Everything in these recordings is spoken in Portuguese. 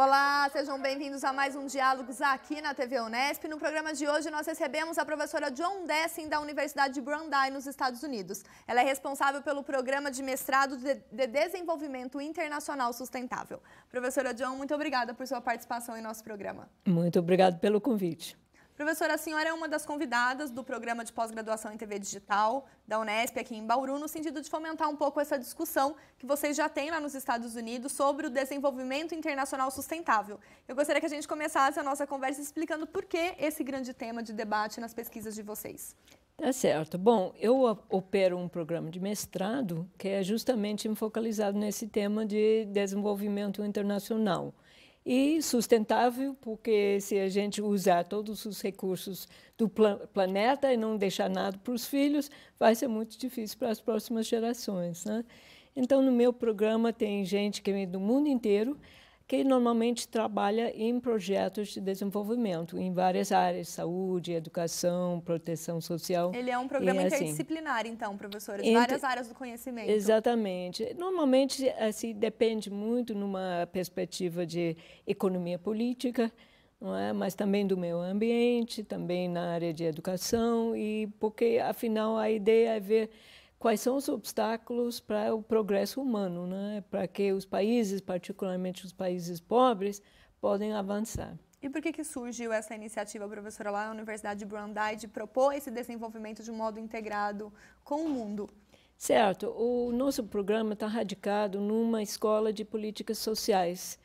Olá, sejam bem-vindos a mais um Diálogos aqui na TV Unesp. No programa de hoje, nós recebemos a professora John Dessen, da Universidade de Brandine, nos Estados Unidos. Ela é responsável pelo Programa de Mestrado de Desenvolvimento Internacional Sustentável. Professora John, muito obrigada por sua participação em nosso programa. Muito obrigado pelo convite. Professora, a senhora é uma das convidadas do programa de pós-graduação em TV digital da Unesp aqui em Bauru, no sentido de fomentar um pouco essa discussão que vocês já têm lá nos Estados Unidos sobre o desenvolvimento internacional sustentável. Eu gostaria que a gente começasse a nossa conversa explicando por que esse grande tema de debate nas pesquisas de vocês. Tá certo. Bom, eu opero um programa de mestrado que é justamente focalizado nesse tema de desenvolvimento internacional e sustentável, porque se a gente usar todos os recursos do planeta e não deixar nada para os filhos, vai ser muito difícil para as próximas gerações. Né? Então, no meu programa tem gente que vem do mundo inteiro que normalmente trabalha em projetos de desenvolvimento em várias áreas, saúde, educação, proteção social. Ele é um programa assim, interdisciplinar, então, professora, de várias áreas do conhecimento. Exatamente. Normalmente, assim, depende muito numa perspectiva de economia política, é? mas também do meio ambiente, também na área de educação, e porque, afinal, a ideia é ver quais são os obstáculos para o progresso humano, né? para que os países, particularmente os países pobres, podem avançar. E por que, que surgiu essa iniciativa, professora, lá na Universidade de Brandai, de propor esse desenvolvimento de um modo integrado com o mundo? Certo, o nosso programa está radicado numa escola de políticas sociais,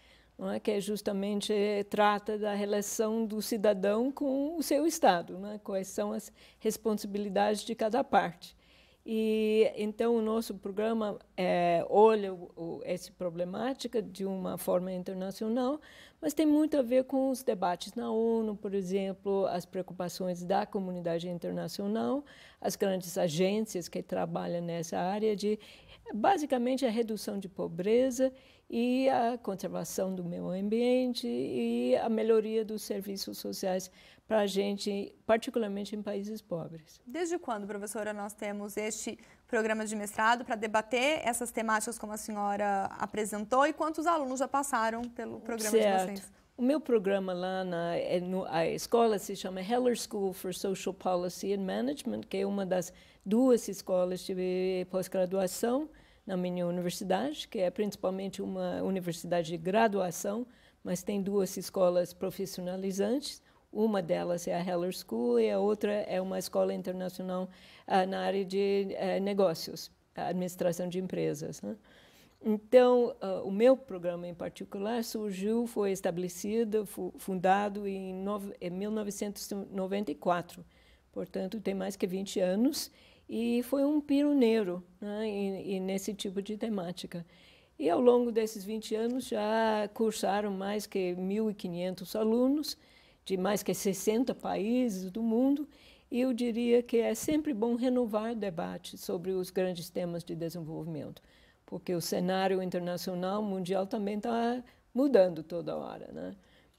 é? que é justamente é, trata da relação do cidadão com o seu Estado, é? quais são as responsabilidades de cada parte. E então o nosso programa é, olha o, o, essa problemática de uma forma internacional, mas tem muito a ver com os debates na ONU, por exemplo, as preocupações da comunidade internacional, as grandes agências que trabalham nessa área de basicamente a redução de pobreza e a conservação do meio ambiente e a melhoria dos serviços sociais para a gente, particularmente em países pobres. Desde quando, professora, nós temos este programa de mestrado para debater essas temáticas como a senhora apresentou e quantos alunos já passaram pelo programa certo. de vocês? O meu programa lá na é no, a escola se chama Heller School for Social Policy and Management, que é uma das duas escolas de pós-graduação na minha universidade, que é principalmente uma universidade de graduação, mas tem duas escolas profissionalizantes. Uma delas é a Heller School e a outra é uma escola internacional ah, na área de eh, negócios, administração de empresas. Né? Então, uh, o meu programa em particular surgiu, foi estabelecido, fu fundado em, em 1994. Portanto, tem mais que 20 anos e foi um pioneiro né, e, e nesse tipo de temática. E ao longo desses 20 anos já cursaram mais que 1.500 alunos de mais que 60 países do mundo, e eu diria que é sempre bom renovar o debate sobre os grandes temas de desenvolvimento, porque o cenário internacional mundial também está mudando toda hora. Né?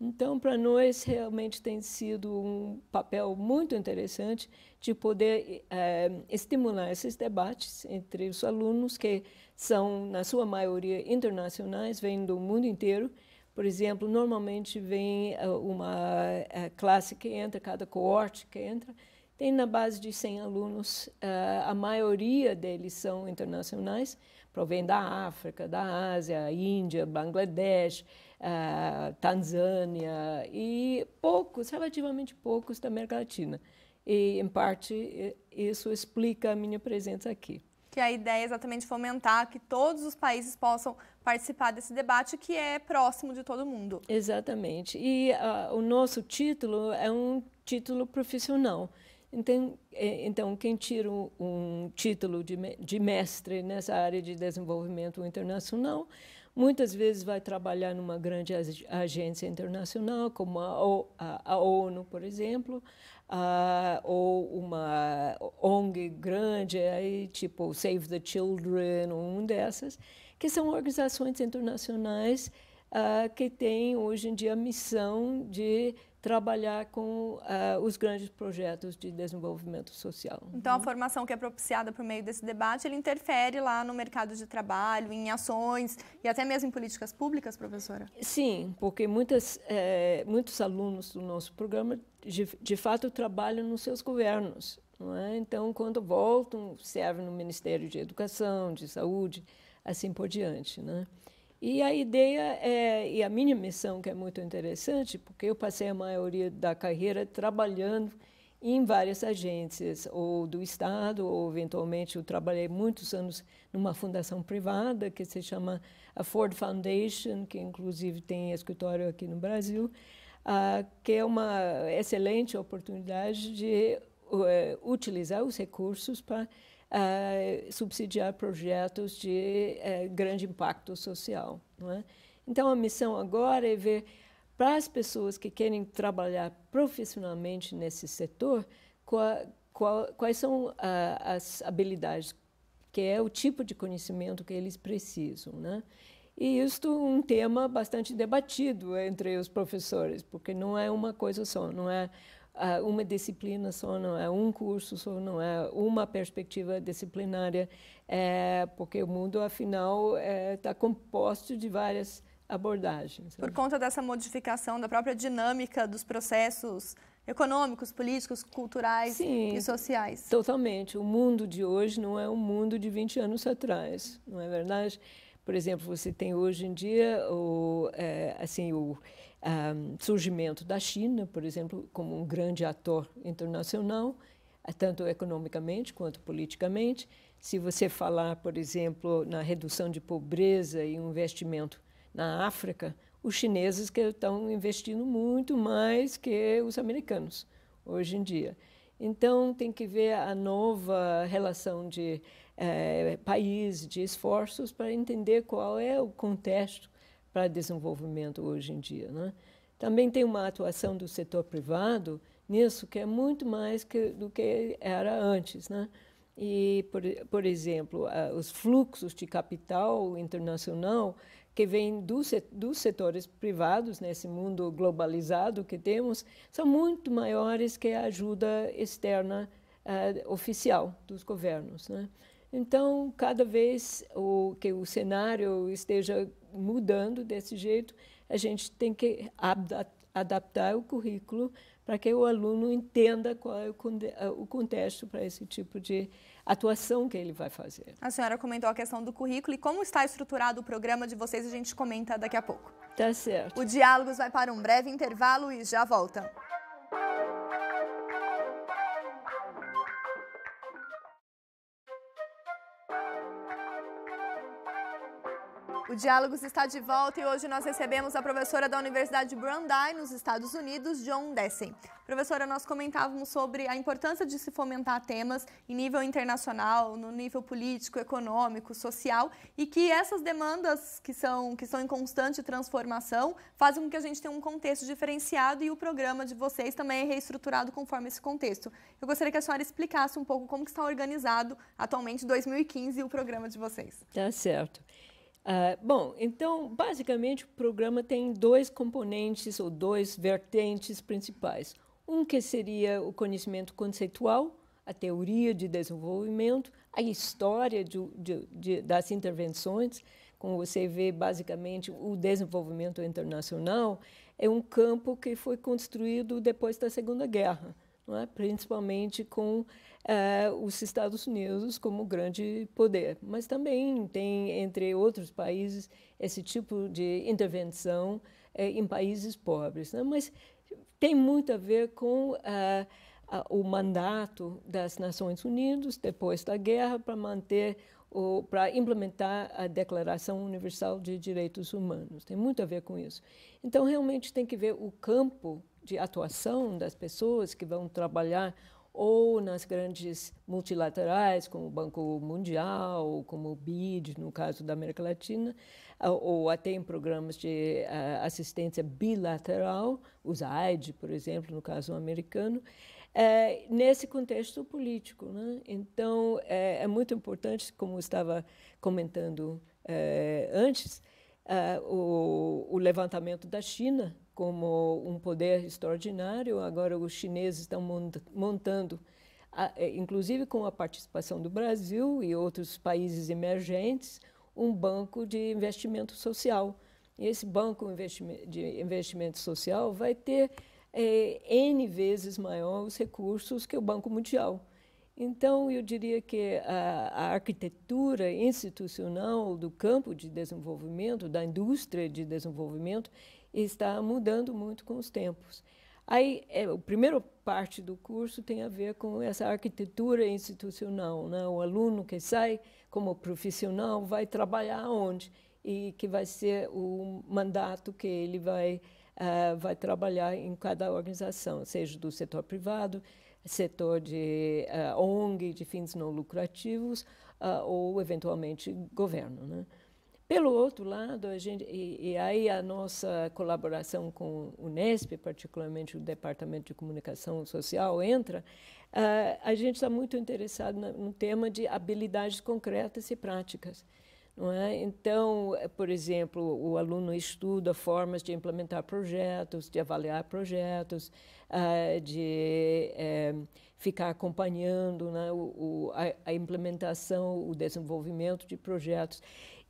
Então, para nós, realmente tem sido um papel muito interessante de poder é, estimular esses debates entre os alunos, que são, na sua maioria, internacionais, vêm do mundo inteiro. Por exemplo, normalmente vem eh, uma eh, classe que entra, cada coorte que entra, tem na base de 100 alunos, a maioria deles são internacionais, provém da África, da Ásia, Índia, Bangladesh, uh, Tanzânia e poucos, relativamente poucos da América Latina. E, em parte, eh, isso explica a minha presença aqui. Que a ideia é exatamente fomentar que todos os países possam participar desse debate que é próximo de todo mundo. Exatamente. E uh, o nosso título é um título profissional. Então, é, então, quem tira um título de, de mestre nessa área de desenvolvimento internacional Muitas vezes vai trabalhar numa grande ag agência internacional, como a, o, a, a ONU, por exemplo, ou uma ONG grande, aí, tipo Save the Children, ou um dessas, que são organizações internacionais ah, que têm hoje em dia a missão de trabalhar com uh, os grandes projetos de desenvolvimento social. Então, né? a uhum. formação que é propiciada por meio desse debate, ele interfere lá no mercado de trabalho, em ações e até mesmo em políticas públicas, professora? Sim, porque muitas, é, muitos alunos do nosso programa, de, de fato, trabalham nos seus governos. É? Então, quando voltam, servem no Ministério de Educação, de Saúde, assim por diante. Né? E a ideia é, e a minha missão, que é muito interessante, porque eu passei a maioria da carreira trabalhando em várias agências, ou do Estado, ou eventualmente eu trabalhei muitos anos numa fundação privada que se chama a Ford Foundation, que inclusive tem escritório aqui no Brasil, que é uma excelente oportunidade de uh, utilizar os recursos para uh, subsidiar projetos de uh, grande impacto social. É? Então, a missão agora é ver para as pessoas que querem trabalhar profissionalmente nesse setor qual, qual, quais são uh, as habilidades, que é o tipo de conhecimento que eles precisam. Né? E isto é um tema bastante debatido entre os professores, porque não é uma coisa só, não é ah, uma disciplina só, não é um curso só, não é uma perspectiva disciplinária, é, porque o mundo, afinal, está é, tá composto de várias abordagens. Né? Por conta dessa modificação da própria dinâmica dos processos econômicos, políticos, culturais Sim, e sociais. Totalmente. O mundo de hoje não é o mundo de 20 anos atrás, não é verdade? Por exemplo, você tem hoje em dia o, é, assim, o um, surgimento da China, por exemplo, como um grande ator internacional, eh, tanto economicamente quanto politicamente. Se você falar, por exemplo, na redução de pobreza e um investimento na África, os chineses que estão investindo muito mais que os americanos hoje em dia. Então, tem que ver a nova relação de eh, país, de esforços, para entender qual é o contexto para desenvolvimento hoje em dia. Né? Também tem uma atuação do setor privado nisso que é muito mais que, do que era antes. Né? E, por, por exemplo, os fluxos de capital internacional que vêm do, dos setores privados, nesse né? mundo globalizado que temos, são muito maiores que a ajuda externa uh, oficial dos governos. Né? Então, cada vez o, que o cenário esteja mudando desse jeito, a gente tem que adaptar o currículo para que o aluno entenda qual é eh, o contexto para esse tipo de atuação que ele vai fazer. A senhora comentou a questão do currículo e como está estruturado o programa de vocês, a gente comenta daqui a pouco. Tá certo. O Diálogos vai para um breve intervalo e já volta. O Diálogos está de volta e hoje nós recebemos a professora da Universidade de Brandine, nos Estados Unidos, John Dessen. Professora, nós comentávamos sobre a importância de se fomentar temas em nível internacional, no nível político, econômico, social, e que essas demandas que são que estão em constante transformação fazem com que a gente tenha um contexto diferenciado e o programa de vocês também é reestruturado conforme esse contexto. Eu gostaria que a senhora explicasse um pouco como está organizado atualmente 2015 o programa de vocês. Tá certo. Uh, bom, então, basicamente, o programa tem dois componentes ou dois vertentes principais. Um que seria o conhecimento conceitual, a teoria de desenvolvimento, a história de, de, de, das intervenções. Como você vê, basicamente, o desenvolvimento internacional é um campo que foi construído depois da Segunda Guerra, é? principalmente com eh, os Estados Unidos como grande poder. Mas também tem, entre outros países, esse tipo de intervenção eh, em países pobres. Né? Mas tem muito a ver com eh, o mandato das Nações Unidas, depois da guerra, para manter para implementar a Declaração Universal de Direitos Humanos. Tem muito a ver com isso. Então, realmente tem que ver o campo de atuação das pessoas que vão trabalhar ou nas grandes multilaterais, como o Banco Mundial, como o BID, no caso da América Latina, ou até em programas de assistência bilateral, os AID, por exemplo, no caso americano, é, nesse contexto político. Né? Então, é, é, muito importante, como estava comentando é, antes, é, o, o levantamento da China como um poder extraordinário. Agora, os chineses estão montando, é, inclusive com a participação do Brasil e outros países emergentes, um banco de investimento social. E esse banco de investimento social vai ter é, N vezes maior os recursos que o Banco Mundial. Então, eu diria que a, a, arquitetura institucional do campo de desenvolvimento, da indústria de desenvolvimento, está mudando muito com os tempos. Aí, é, a primeira parte do curso tem a ver com essa arquitetura institucional. Né? O aluno que sai como profissional vai trabalhar onde? E que vai ser o mandato que ele vai, uh, vai trabalhar em cada organização, seja do setor privado, setor de uh, ah, ONG, de fins não lucrativos, uh, ou eventualmente governo. Né? Pelo outro lado, a gente, e, e, aí a nossa colaboração com o Unesp, particularmente o Departamento de Comunicação Social, entra, uh, a gente está muito interessado no tema de habilidades concretas e práticas. Não é? Então, por exemplo, o aluno estuda formas de implementar projetos, de avaliar projetos, uh, de eh, ficar acompanhando né, o, o, a, a implementação, o desenvolvimento de projetos.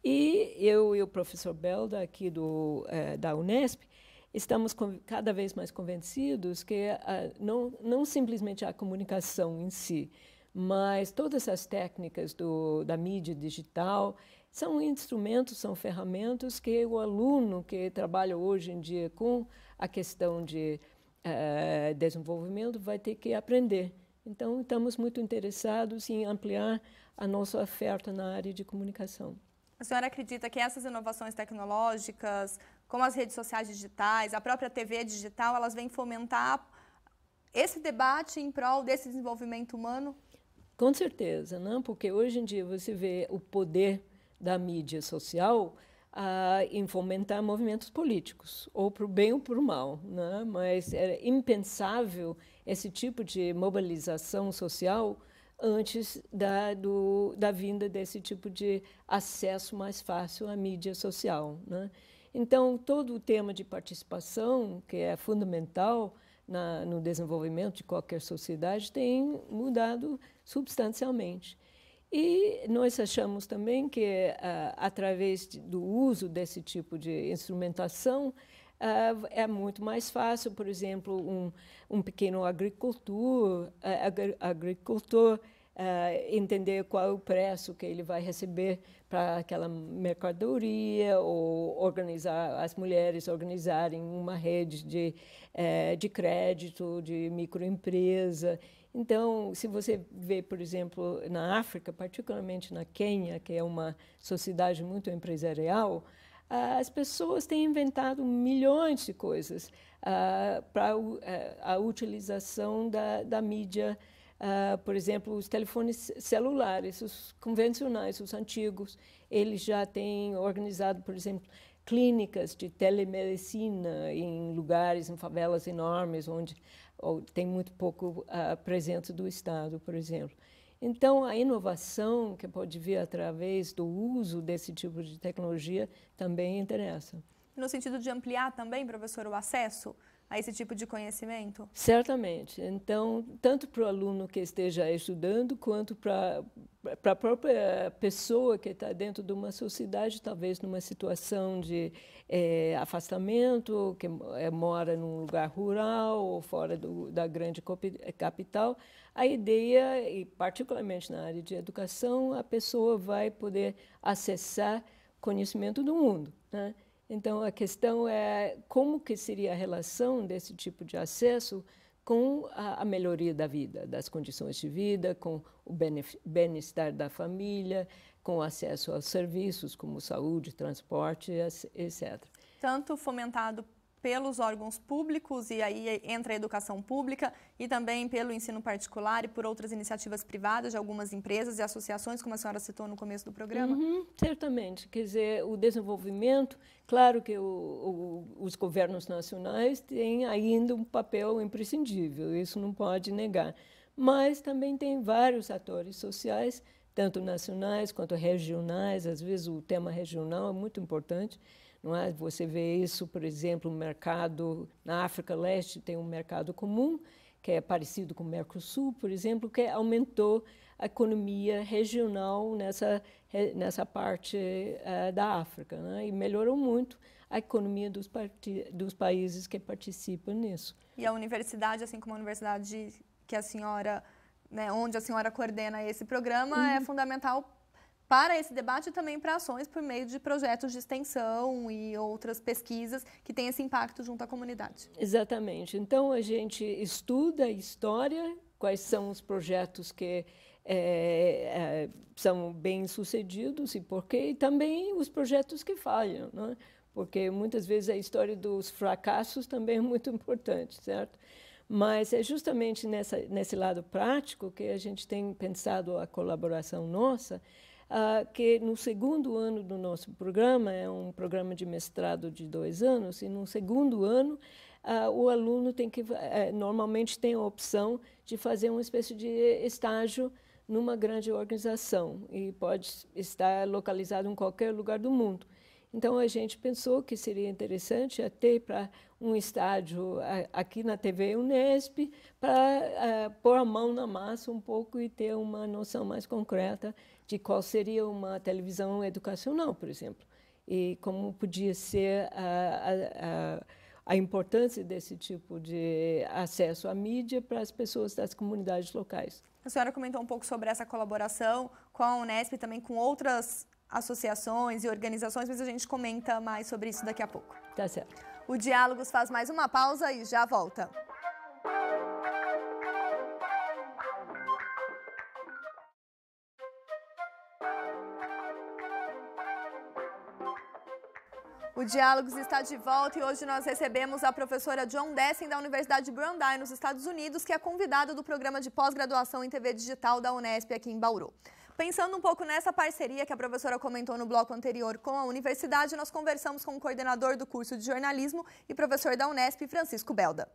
E eu e o professor Belda, aqui do, eh, da Unesp, estamos cada vez mais convencidos que ah, não, não simplesmente a comunicação em si, mas todas as técnicas do, da mídia digital são instrumentos, são ferramentas que o aluno que trabalha hoje em dia com a questão de eh, desenvolvimento vai ter que aprender. Então, estamos muito interessados em ampliar a nossa oferta na área de comunicação. A senhora acredita que essas inovações tecnológicas, como as redes sociais digitais, a própria TV digital, elas vêm fomentar esse debate em prol desse desenvolvimento humano? Com certeza, não? Né? porque hoje em dia você vê o poder da mídia social ah, em fomentar movimentos políticos, ou para o bem ou para o mal. Né? Mas era é impensável esse tipo de mobilização social antes da, do, da vinda desse tipo de acesso mais fácil à mídia social. Né? Então, todo o tema de participação, que é fundamental na, no desenvolvimento de qualquer sociedade, tem mudado substancialmente. E nós achamos também que, ah, através do uso desse tipo de instrumentação, ah, é muito mais fácil, por exemplo, um, um pequeno agricultor, ah, agricultor uh, entender qual é o preço que ele vai receber para aquela mercadoria ou organizar as mulheres organizarem uma rede de, uh, de crédito, de microempresa. Então, se você vê, por exemplo, na África, particularmente na Quênia, que é uma sociedade muito empresarial, ah, as pessoas têm inventado milhões de coisas uh, para uh, a utilização da, da mídia Uh, por exemplo, os telefones celulares, os convencionais, os antigos, eles já têm organizado, por exemplo, clínicas de telemedicina em lugares, em favelas enormes, onde tem muito pouco uh, ah, presença do Estado, por exemplo. Então, a inovação que pode vir através do uso desse tipo de tecnologia também interessa. No sentido de ampliar também, professor, o acesso a esse tipo de conhecimento? Certamente. Então, tanto para o aluno que esteja estudando, quanto para a própria pessoa que está dentro de uma sociedade, talvez numa situação de é, afastamento, que é, mora num lugar rural ou fora do, da grande capital, a ideia, e particularmente na área de educação, a pessoa vai poder acessar conhecimento do mundo. Né? Então, a questão é como que seria a relação desse tipo de acesso com a, a melhoria da vida, das condições de vida, com o bem-estar da família, com o acesso aos serviços como saúde, transporte, etc. Tanto fomentado pelos órgãos públicos, e aí entra a educação pública, e também pelo ensino particular e por outras iniciativas privadas de algumas empresas e associações, como a senhora citou no começo do programa? Uhum, certamente. Quer dizer, o desenvolvimento, claro que o, o, os governos nacionais têm ainda um papel imprescindível, isso não pode negar. Mas também tem vários atores sociais, tanto nacionais quanto regionais, às vezes o tema regional é muito importante não é? Você vê isso, por exemplo, no mercado na África Leste tem um mercado comum que é parecido com o Mercosul, por exemplo, que aumentou a economia regional nessa nessa parte uh, da África, né? e melhorou muito a economia dos, dos países que participam nisso. E a universidade, assim como a universidade que a senhora né, onde a senhora coordena esse programa, é uhum. é fundamental para esse debate e também para ações por meio de projetos de extensão e outras pesquisas que têm esse impacto junto à comunidade. Exatamente. Então, a gente estuda a história, quais são os projetos que é, é, são bem-sucedidos e por quê, e também os projetos que falham, né? porque muitas vezes a história dos fracassos também é muito importante, certo? Mas é justamente nessa, nesse lado prático que a gente tem pensado a colaboração nossa, ah, que no segundo ano do nosso programa, é um programa de mestrado de dois anos, e no segundo ano ah, o aluno tem que, eh, normalmente tem a opção de fazer uma espécie de estágio numa grande organização e pode estar localizado em qualquer lugar do mundo. Então a gente pensou que seria interessante até para um estádio eh, aqui na TV Unesp para uh, pôr a mão na massa um pouco e ter uma noção mais concreta de qual seria uma televisão educacional, por exemplo, e como podia ser a, a, a importância desse tipo de acesso à mídia para as pessoas das comunidades locais. A senhora comentou um pouco sobre essa colaboração com a Unesp e também com outras associações e organizações, mas a gente comenta mais sobre isso daqui a pouco. Tá certo. O Diálogos faz mais uma pausa e já volta. O Diálogos está de volta e hoje nós recebemos a professora John Dessen da Universidade de nos Estados Unidos, que é convidada do programa de pós-graduação em TV Digital da Unesp aqui em Bauru. Pensando um pouco nessa parceria que a professora comentou no bloco anterior com a universidade, nós conversamos com o coordenador do curso de jornalismo e professor da Unesp, Francisco Belda.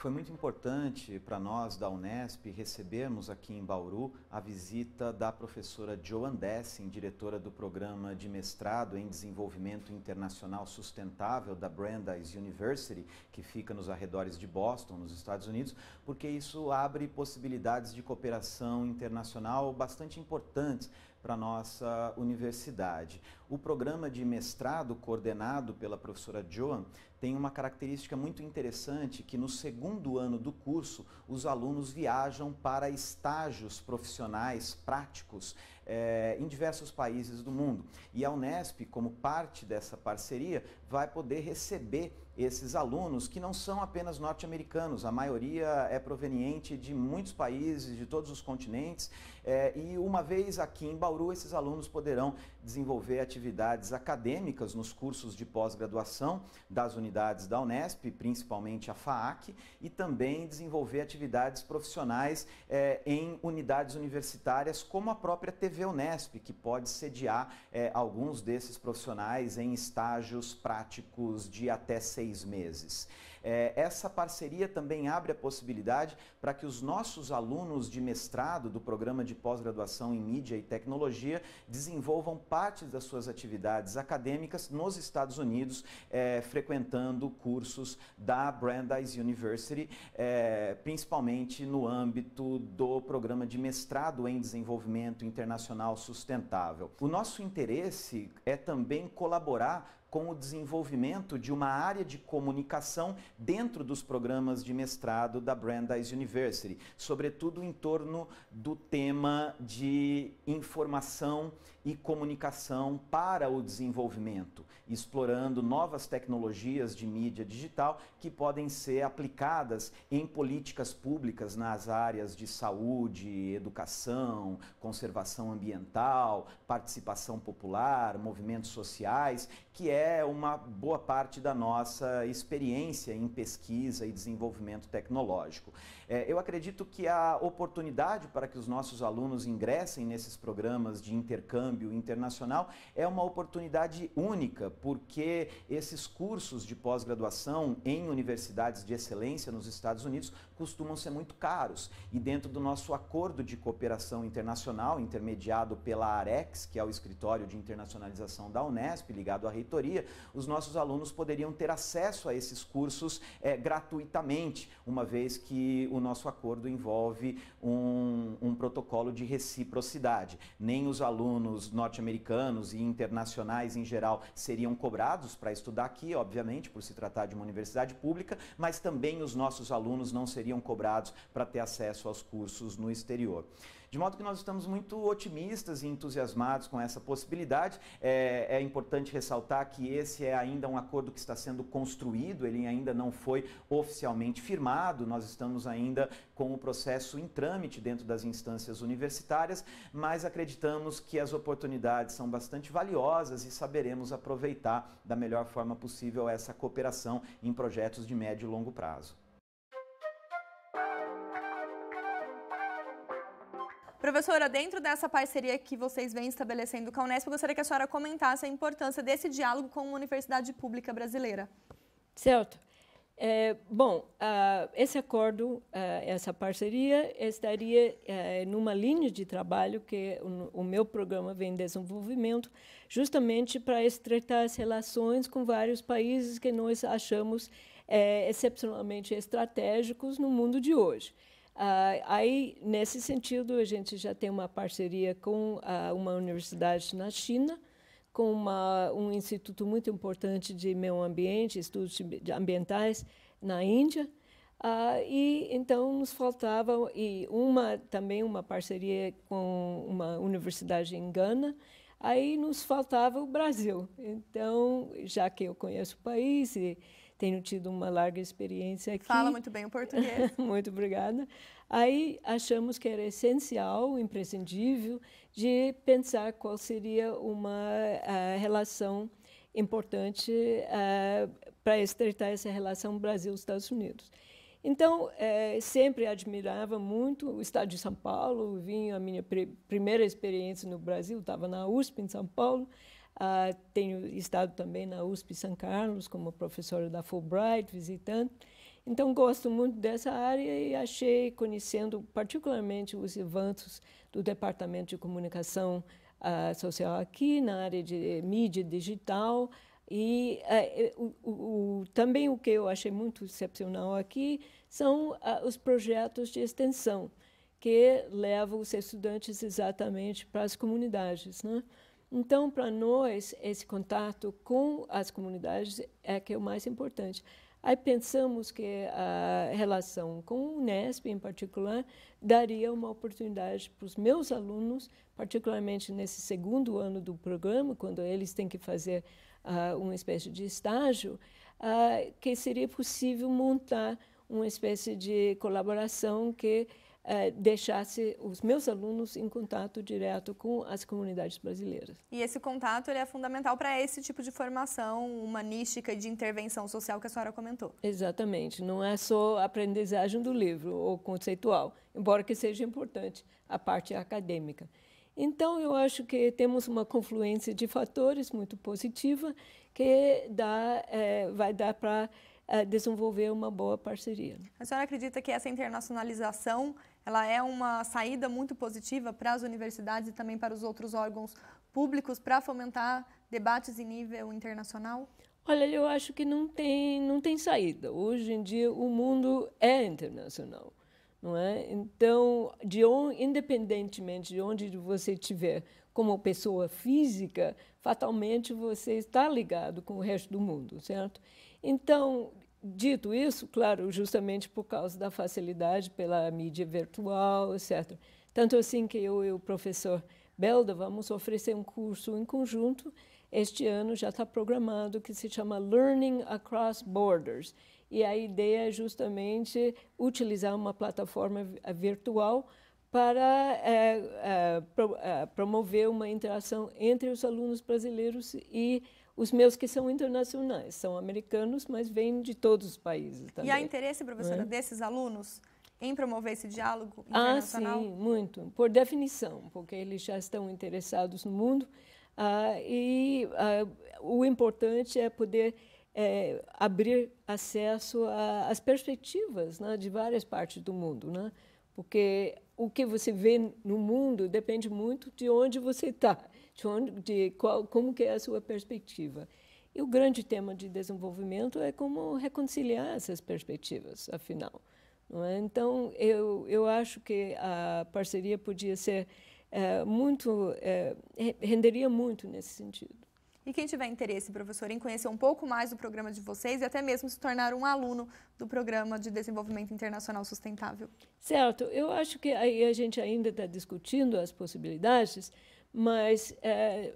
Foi muito importante para nós da Unesp recebermos aqui em Bauru a visita da professora Joan Dessen, diretora do programa de mestrado em desenvolvimento internacional sustentável da Brandeis University, que fica nos arredores de Boston, nos Estados Unidos, porque isso abre possibilidades de cooperação internacional bastante importantes para a nossa universidade. O programa de mestrado, coordenado pela professora Joan, tem uma característica muito interessante que no segundo ano do curso, os alunos viajam para estágios profissionais práticos eh, em diversos países do mundo. E a Unesp, como parte dessa parceria, vai poder receber esses alunos que não são apenas norte-americanos, a maioria é proveniente de muitos países, de todos os continentes, é, e uma vez aqui em Bauru, esses alunos poderão desenvolver atividades acadêmicas nos cursos de pós-graduação das unidades da Unesp, principalmente a FAAC, e também desenvolver atividades profissionais é, em unidades universitárias, como a própria TV Unesp, que pode sediar é, alguns desses profissionais em estágios práticos de até seis seis meses. É, essa parceria também abre a possibilidade para que os nossos alunos de mestrado do programa de pós-graduação em mídia e tecnologia desenvolvam parte das suas atividades acadêmicas nos Estados Unidos, é, frequentando cursos da Brandeis University, é, principalmente no âmbito do programa de mestrado em desenvolvimento internacional sustentável. O nosso interesse é também colaborar com o desenvolvimento de uma área de comunicação dentro dos programas de mestrado da Brandeis University, sobretudo em torno do tema de informação e comunicação para o desenvolvimento, explorando novas tecnologias de mídia digital que podem ser aplicadas em políticas públicas nas áreas de saúde, educação, conservação ambiental, participação popular, movimentos sociais que é uma boa parte da nossa experiência em pesquisa e desenvolvimento tecnológico. É, eu acredito que a oportunidade para que os nossos alunos ingressem nesses programas de intercâmbio internacional é uma oportunidade única, porque esses cursos de pós-graduação em universidades de excelência nos Estados Unidos costumam ser muito caros. E dentro do nosso acordo de cooperação internacional, intermediado pela AREX, que é o escritório de internacionalização da Unesp, ligado à reitoria, os nossos alunos poderiam ter acesso a esses cursos é, gratuitamente, uma vez que o nosso acordo envolve um, um protocolo de reciprocidade. Nem os alunos norte-americanos e internacionais em geral seriam cobrados para estudar aqui, obviamente, por se tratar de uma universidade pública, mas também os nossos alunos não seriam cobrados para ter acesso aos cursos no exterior. De modo que nós estamos muito otimistas e entusiasmados com essa possibilidade. É, é importante ressaltar que esse é ainda um acordo que está sendo construído, ele ainda não foi oficialmente firmado, nós estamos ainda com o processo em trâmite dentro das instâncias universitárias, mas acreditamos que as oportunidades são bastante valiosas e saberemos aproveitar da melhor forma possível essa cooperação em projetos de médio e longo prazo. Professora, dentro dessa parceria que vocês vêm estabelecendo com a Unesp, eu gostaria que a senhora comentasse a importância desse diálogo com uma universidade pública brasileira. Certo. É, bom, uh, esse acordo, uh, essa parceria, estaria uh, numa linha de trabalho que o, o meu programa vem desenvolvimento, justamente para estreitar as relações com vários países que nós achamos é, excepcionalmente estratégicos no mundo de hoje. Ah, aí, nesse sentido, a gente já tem uma parceria com ah, uma universidade na China, com uma, um instituto muito importante de meio ambiente, estudos ambientais na Índia. Ah, e então nos faltava e uma também uma parceria com uma universidade em Gana. Aí nos faltava o Brasil. Então, já que eu conheço o país e tenho tido uma larga experiência aqui. Fala muito bem o português. muito obrigada. Aí achamos que era essencial, imprescindível, de pensar qual seria uma uh, relação importante uh, eh, para estreitar essa relação Brasil-Estados Unidos. Então, eh, sempre admirava muito o estado de São Paulo, vim a minha primeira experiência no Brasil, estava na USP, em São Paulo, Uh, tenho estado também na USP São Carlos como professora da Fulbright, visitando. Então, gosto muito dessa área e achei, conhecendo particularmente os eventos do Departamento de Comunicação uh, Social aqui, na área de eh, mídia digital, e uh, o, o, também o que eu achei muito excepcional aqui são ah, os projetos de extensão, que levam os estudantes exatamente para as comunidades. Né? Então, para nós, esse contato com as comunidades é que é o mais importante. Aí pensamos que a relação com o Unesp, em particular, daria uma oportunidade para os meus alunos, particularmente nesse segundo ano do programa, quando eles têm que fazer uh, uma espécie de estágio, uh, que seria possível montar uma espécie de colaboração que é, deixasse os meus alunos em contato direto com as comunidades brasileiras. E esse contato ele é fundamental para esse tipo de formação humanística e de intervenção social que a senhora comentou. Exatamente, não é só aprendizagem do livro ou conceitual, embora que seja importante a parte acadêmica. Então, eu acho que temos uma confluência de fatores muito positiva que dá, é, vai dar para é, desenvolver uma boa parceria. A senhora acredita que essa internacionalização ela é uma saída muito positiva para as universidades e também para os outros órgãos públicos para fomentar debates em nível internacional? Olha, eu acho que não tem, não tem saída. Hoje em dia o mundo é internacional, não é? Então, de onde, independentemente de onde você estiver como pessoa física, fatalmente você está ligado com o resto do mundo, certo? Então, Dito isso, claro, justamente por causa da facilidade pela mídia virtual, etc. Tanto assim que eu e o professor Belda vamos oferecer um curso em conjunto. Este ano já está programado que se chama Learning Across Borders. E a ideia é justamente utilizar uma plataforma eh, virtual para é, é, promover uma interação entre os alunos brasileiros e brasileiros os meus que são internacionais, são americanos, mas vêm de todos os países também. E há interesse, professora, é? desses alunos em promover esse diálogo internacional? Ah, sim, muito. Por definição, porque eles já estão interessados no mundo. Ah, e ah, o importante é poder é, abrir acesso às perspectivas né, de várias partes do mundo, né? porque o que você vê no mundo depende muito de onde você está de, onde, de qual, como que é a sua perspectiva. E o grande tema de desenvolvimento é como reconciliar essas perspectivas, afinal. É? Então, eu, eu acho que a parceria podia ser é, muito, é, renderia muito nesse sentido. E quem tiver interesse, professor, em conhecer um pouco mais do programa de vocês e até mesmo se tornar um aluno do Programa de Desenvolvimento Internacional Sustentável. Certo, eu acho que aí a gente ainda está discutindo as possibilidades, mas é,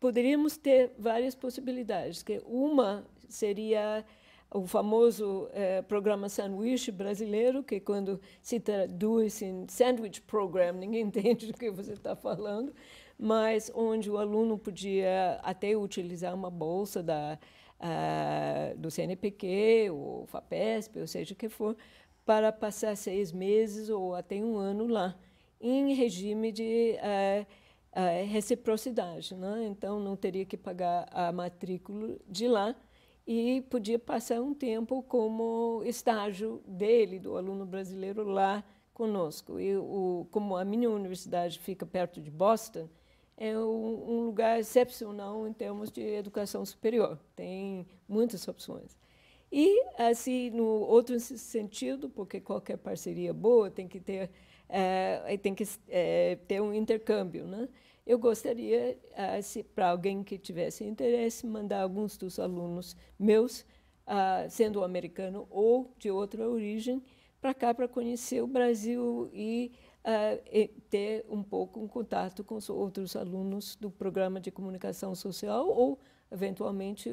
poderíamos ter várias possibilidades. Que uma seria o famoso é, programa sanduíche brasileiro, que quando se traduz em sandwich program, ninguém entende do que você está falando, mas onde o aluno podia até utilizar uma bolsa da, do CNPq, ou FAPESP, ou seja o que for, para passar seis meses ou até um ano lá, em regime de. Uh, reciprocidade, né? então não teria que pagar a matrícula de lá e podia passar um tempo como estágio dele, do aluno brasileiro, lá conosco. E o, como a minha universidade fica perto de Boston, é um, um lugar excepcional em termos de educação superior, tem muitas opções. E, assim, no outro sentido, porque qualquer parceria boa tem que ter é, tem que é, ter um intercâmbio, né? Eu gostaria, ah, para alguém que tivesse interesse, mandar alguns dos alunos meus, ah, sendo americano ou de outra origem, para cá para conhecer o Brasil e, ah, e, ter um pouco um contato com os outros alunos do programa de comunicação social ou eventualmente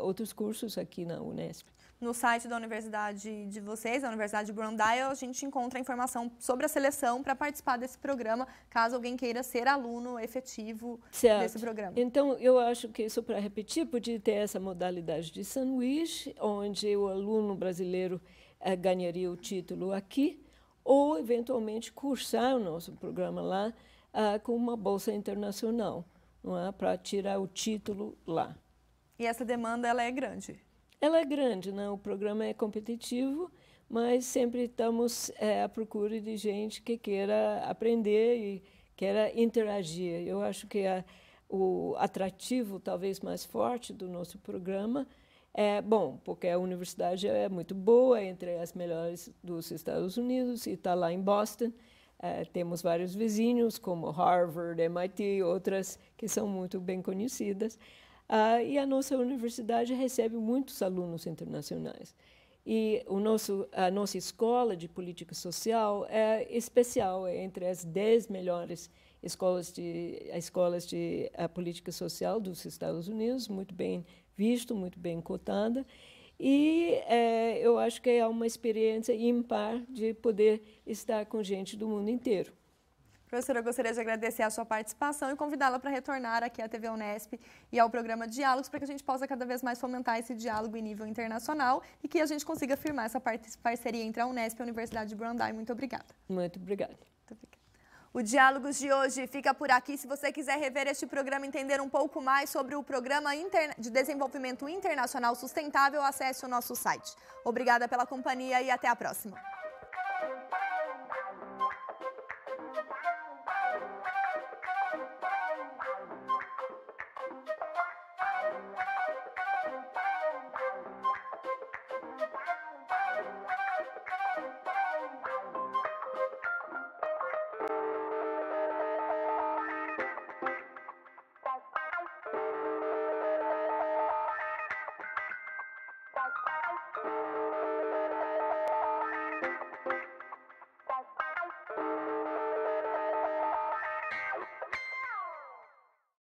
outros cursos aqui na Unesp. No site da universidade de vocês, da Universidade de a gente encontra informação sobre a seleção para participar desse programa, caso alguém queira ser aluno efetivo certo. desse programa. Então, eu acho que, só para repetir, podia ter essa modalidade de sanduíche, onde o aluno brasileiro eh, ganharia o título aqui, ou, eventualmente, cursar o nosso programa lá ah, com uma bolsa internacional, é? para tirar o título lá. E essa demanda ela é grande? Ela é grande, né? o programa é competitivo, mas sempre estamos é, à procura de gente que queira aprender e queira interagir. Eu acho que a, o atrativo talvez mais forte do nosso programa é bom, porque a universidade é muito boa, é entre as melhores dos Estados Unidos e está lá em Boston. É, temos vários vizinhos, como Harvard, MIT, outras que são muito bem conhecidas. Ah, e a nossa universidade recebe muitos alunos internacionais. E o nosso, a nossa escola de política social é especial, é entre as dez melhores escolas de, escolas de política social dos Estados Unidos, muito bem visto, muito bem cotada. E é, eu acho que é uma experiência impar de poder estar com gente do mundo inteiro. Professora, eu gostaria de agradecer a sua participação e convidá-la para retornar aqui à TV Unesp e ao programa Diálogos, para que a gente possa cada vez mais fomentar esse diálogo em nível internacional e que a gente consiga firmar essa parceria entre a Unesp e a Universidade de Brandai. Muito obrigada. Muito obrigada. O Diálogos de hoje fica por aqui. Se você quiser rever este programa e entender um pouco mais sobre o Programa de Desenvolvimento Internacional Sustentável, acesse o nosso site. Obrigada pela companhia e até a próxima.